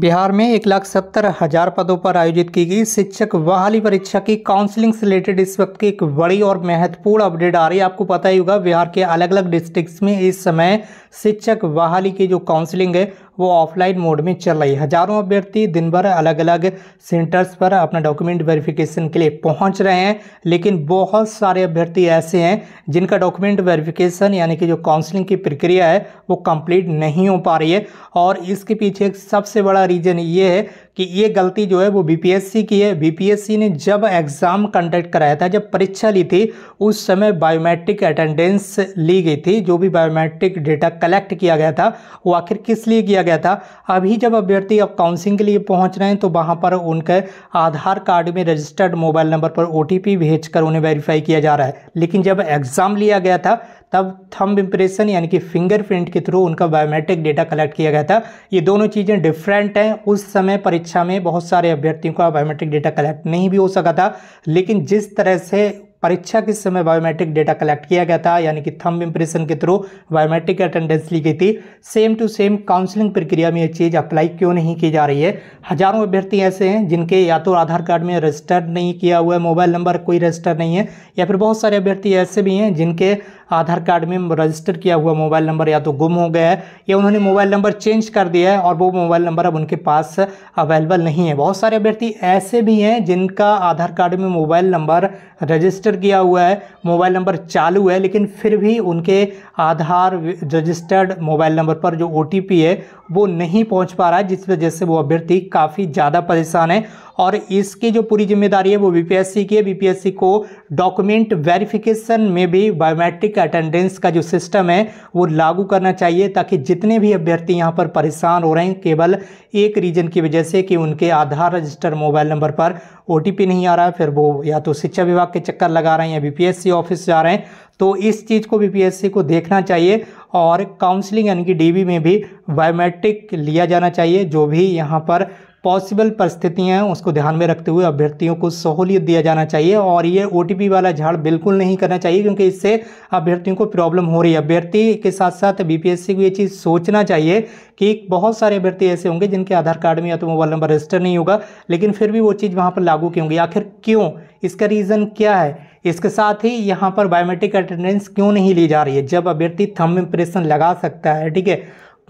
बिहार में एक लाख सत्तर हजार पदों पर आयोजित की गई शिक्षक बहाली परीक्षा की काउंसलिंग से रिलेटेड इस वक्त की एक बड़ी और महत्वपूर्ण अपडेट आ रही है आपको पता ही होगा बिहार के अलग अलग डिस्ट्रिक्ट्स में इस समय शिक्षक बहाली की जो काउंसलिंग है वो ऑफलाइन मोड में चल रही है हजारों अभ्यर्थी दिन भर अलग अलग सेंटर्स पर अपना डॉक्यूमेंट वेरिफिकेशन के लिए पहुंच रहे हैं लेकिन बहुत सारे अभ्यर्थी ऐसे हैं जिनका डॉक्यूमेंट वेरिफिकेशन यानी कि जो काउंसलिंग की प्रक्रिया है वो कंप्लीट नहीं हो पा रही है और इसके पीछे सबसे बड़ा रीज़न ये है कि ये गलती जो है वो बीपीएससी की है बीपीएससी ने जब एग्ज़ाम कंडक्ट कराया था जब परीक्षा ली थी उस समय बायोमेट्रिक अटेंडेंस ली गई थी जो भी बायोमेट्रिक डेटा कलेक्ट किया गया था वो आखिर किस लिए किया किया गया था अभी जब अभ्यर्थी अब काउंसिलिंग के लिए पहुंच रहे हैं तो वहां पर उनके आधार कार्ड में रजिस्टर्ड मोबाइल नंबर पर ओ भेजकर उन्हें वेरीफाई किया जा रहा है लेकिन जब एग्ज़ाम लिया गया था तब थंब इम्प्रेशन यानी कि फिंगरप्रिंट के थ्रू उनका बायोमेट्रिक डेटा कलेक्ट किया गया था ये दोनों चीज़ें डिफरेंट हैं उस समय परीक्षा में बहुत सारे अभ्यर्थियों का बायोमेट्रिक डेटा कलेक्ट नहीं भी हो सका था लेकिन जिस तरह से परीक्षा के समय बायोमेट्रिक डेटा कलेक्ट किया गया था यानी कि थंब इंप्रेशन के थ्रू बायोमेट्रिक अटेंडेंस ली गई थी सेम टू सेम काउंसलिंग प्रक्रिया में ये चीज़ अप्लाई क्यों नहीं की जा रही है हजारों अभ्यर्थी ऐसे हैं जिनके या तो आधार कार्ड में रजिस्टर्ड नहीं किया हुआ है मोबाइल नंबर कोई रजिस्टर नहीं है या फिर बहुत सारे अभ्यर्थी ऐसे भी हैं जिनके आधार कार्ड में रजिस्टर किया हुआ मोबाइल नंबर या तो गुम हो गया है या उन्होंने मोबाइल नंबर चेंज कर दिया है और वो मोबाइल नंबर अब उनके पास अवेलेबल नहीं है बहुत सारे अभ्यर्थी ऐसे भी हैं जिनका आधार कार्ड में मोबाइल नंबर रजिस्टर रजिस्टर किया हुआ है मोबाइल नंबर चालू है लेकिन फिर भी उनके आधार रजिस्टर्ड मोबाइल नंबर पर जो ओ है वो नहीं पहुँच पा रहा है जिस वजह से वो अभ्यर्थी काफ़ी ज़्यादा परेशान है और इसकी जो पूरी जिम्मेदारी है वो बीपीएससी की है बीपीएससी को डॉक्यूमेंट वेरिफिकेशन में भी बायोमेट्रिक अटेंडेंस का जो सिस्टम है वो लागू करना चाहिए ताकि जितने भी अभ्यर्थी यहाँ पर परेशान हो रहे हैं केवल एक रीजन की वजह से कि उनके आधार रजिस्टर मोबाइल नंबर पर ओ नहीं आ रहा है फिर वो या तो शिक्षा विभाग के चक्कर लगा रहे हैं या बीपीएससी ऑफिस जा रहे हैं तो इस चीज़ को बीपीएससी को देखना चाहिए और काउंसलिंग यानी कि डीबी में भी बायोमेट्रिक लिया जाना चाहिए जो भी यहाँ पर पॉसिबल परिस्थितियाँ हैं उसको ध्यान में रखते हुए अभ्यर्थियों को सहूलियत दिया जाना चाहिए और ये ओ वाला झाड़ बिल्कुल नहीं करना चाहिए क्योंकि इससे अभ्यर्थियों को प्रॉब्लम हो रही है अभ्यर्थी के साथ साथ बीपीएससी को ये चीज़ सोचना चाहिए कि बहुत सारे अभ्यर्थी ऐसे होंगे जिनके आधार कार्ड में या तो मोबाइल नंबर रजिस्टर नहीं होगा लेकिन फिर भी वो चीज़ वहाँ पर लागू क्यों होंगी आखिर क्यों इसका रीज़न क्या है इसके साथ ही यहाँ पर बायोमेट्रिक अटेंडेंस क्यों नहीं ली जा रही है जब अभ्यर्थी थम इम्प्रेशन लगा सकता है ठीक है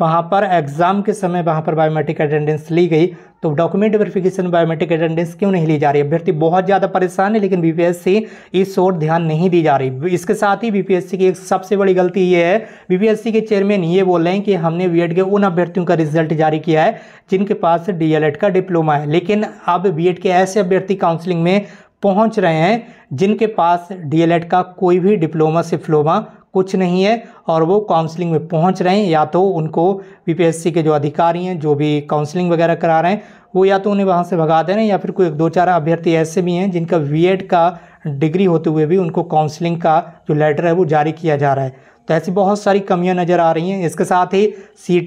वहाँ पर एग्ज़ाम के समय वहाँ पर बायोमेट्रिक अटेंडेंस ली गई तो डॉक्यूमेंट वेरिफिकेशन बायोमेट्रिक अटेंडेंस क्यों नहीं ली जा रही अभ्यर्थी बहुत ज़्यादा परेशान है लेकिन बीपीएससी इस ओर ध्यान नहीं दी जा रही इसके साथ ही बीपीएससी की एक सबसे बड़ी गलती ये है बीपीएससी के चेयरमैन ये बोल रहे हैं कि हमने बी के उन अभ्यर्थियों का रिजल्ट जारी किया है जिनके पास डी का डिप्लोमा है लेकिन अब बी के ऐसे अभ्यर्थी काउंसिलिंग में पहुँच रहे हैं जिनके पास डी का कोई भी डिप्लोमा सिफ्लोमा कुछ नहीं है और वो काउंसलिंग में पहुंच रहे हैं या तो उनको बीपीएससी के जो अधिकारी हैं जो भी काउंसलिंग वगैरह करा रहे हैं वो या तो उन्हें वहाँ से भगा दे रहे हैं या फिर कोई दो चार अभ्यर्थी ऐसे भी हैं जिनका वीएड का डिग्री होते हुए भी उनको काउंसलिंग का जो लेटर है वो जारी किया जा रहा है तो ऐसी बहुत सारी कमियाँ नज़र आ रही हैं इसके साथ ही सी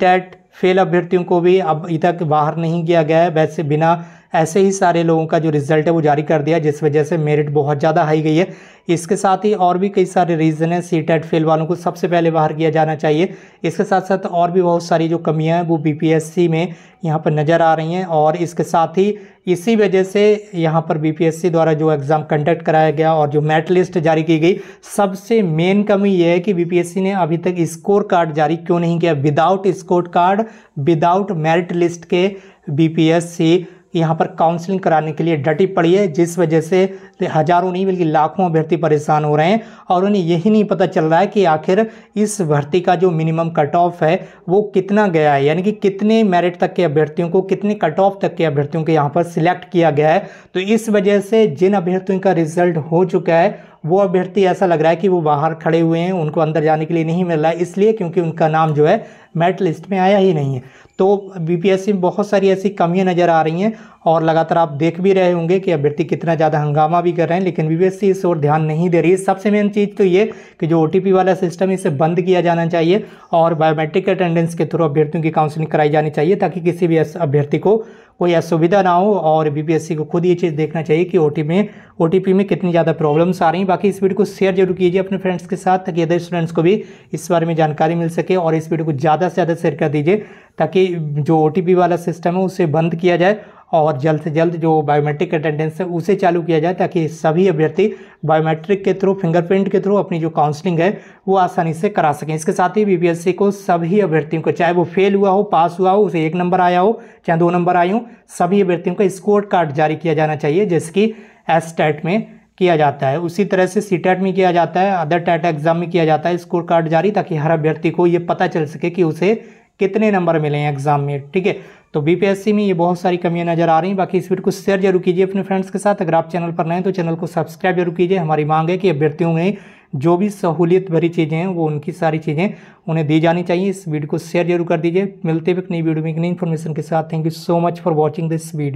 फेल e अभ्यर्थियों को भी अब तक बाहर नहीं किया गया है वैसे बिना ऐसे ही सारे लोगों का जो रिज़ल्ट है वो जारी कर दिया जिस वजह से मेरिट बहुत ज़्यादा हाई गई है इसके साथ ही और भी कई सारे रीज़न हैं सी टेट फेल वालों को सबसे पहले बाहर किया जाना चाहिए इसके साथ साथ और भी बहुत सारी जो कमियां हैं वो बीपीएससी में यहाँ पर नज़र आ रही हैं और इसके साथ ही इसी वजह से यहाँ पर बीपीएससी द्वारा जो एग्ज़ाम कंडक्ट कराया गया और जो मेरिट लिस्ट जारी की गई सबसे मेन कमी यह है कि बी ने अभी तक स्कोर कार्ड जारी क्यों नहीं किया without score card without merit list के बी यहाँ पर काउंसलिंग कराने के लिए डटी पड़ी है जिस वजह से हज़ारों नहीं बल्कि लाखों अभ्यर्थी परेशान हो रहे हैं और उन्हें यही नहीं पता चल रहा है कि आखिर इस भर्ती का जो मिनिमम कट ऑफ है वो कितना गया है यानी कि कितने मेरिट तक के अभ्यर्थियों को कितने कट ऑफ तक के अभ्यर्थियों को यहाँ पर सिलेक्ट किया गया है तो इस वजह से जिन अभ्यर्थियों का रिजल्ट हो चुका है वो अभ्यर्थी ऐसा लग रहा है कि वो बाहर खड़े हुए हैं उनको अंदर जाने के लिए नहीं मिल रहा है इसलिए क्योंकि उनका नाम जो है मेरिट लिस्ट में आया ही नहीं है तो बीपीएससी में बहुत सारी ऐसी कमियां नज़र आ रही हैं और लगातार आप देख भी रहे होंगे कि अभ्यर्थी कितना ज़्यादा हंगामा भी कर रहे हैं लेकिन बीबीएससी इस ओर ध्यान नहीं दे रही है सबसे मेन चीज़ तो ये कि जो ओ वाला सिस्टम इसे बंद किया जाना चाहिए और बायोमेट्रिक अटेंडेंस के थ्रू अभ्यर्थियों की काउंसलिंग कराई जानी चाहिए ताकि किसी भी अभ्यर्थी को कोई असुविधा ना हो और बी को खुद ये चीज़ देखना चाहिए कि ओ में ओ में कितनी ज़्यादा प्रॉब्लम्स आ रही हैं बाकी इस वीडियो को शेयर जरूर कीजिए अपने फ्रेंड्स के साथ ताकि अदर स्टूडेंट्स को भी इस बारे में जानकारी मिल सके और इस वीडियो को ज़्यादा से ज़्यादा शेयर कर दीजिए ताकि जो ओ वाला सिस्टम है उसे बंद किया जाए और जल्द से जल्द जो बायोमेट्रिक अटेंडेंस है उसे चालू किया जाए ताकि सभी अभ्यर्थी बायोमेट्रिक के थ्रू फिंगरप्रिंट के थ्रू अपनी जो काउंसलिंग है वो आसानी से करा सकें इसके साथ ही बीपीएससी को सभी अभ्यर्थियों को चाहे वो फेल हुआ हो पास हुआ हो उसे एक नंबर आया हो चाहे दो नंबर आए हो सभी अभ्यर्थियों का स्कोर कार्ड जारी किया जाना चाहिए जैसे कि एस में किया जाता है उसी तरह से सी में किया जाता है अदर टैट एग्जाम में किया जाता है स्कोर कार्ड जारी ताकि हर अभ्यर्थी को ये पता चल सके कि उसे कितने नंबर मिले हैं एग्ज़ाम में ठीक है तो बीपीएससी में ये बहुत सारी कमियां नजर आ रही हैं बाकी इस वीडियो को शेयर जरूर कीजिए अपने फ्रेंड्स के साथ अगर आप चैनल पर नए तो चैनल को सब्सक्राइब जरूर कीजिए हमारी मांग है कि अभ्यर्थियों में जो भी सहूलियत भरी चीज़ें हैं वो उनकी सारी चीज़ें उन्हें दी जानी चाहिए इस वीडियो को शेयर जरूर कर दीजिए मिलते हुए एक नई वीडियो में एक नई इन्फॉर्मेशन के साथ thank you so much for watching this video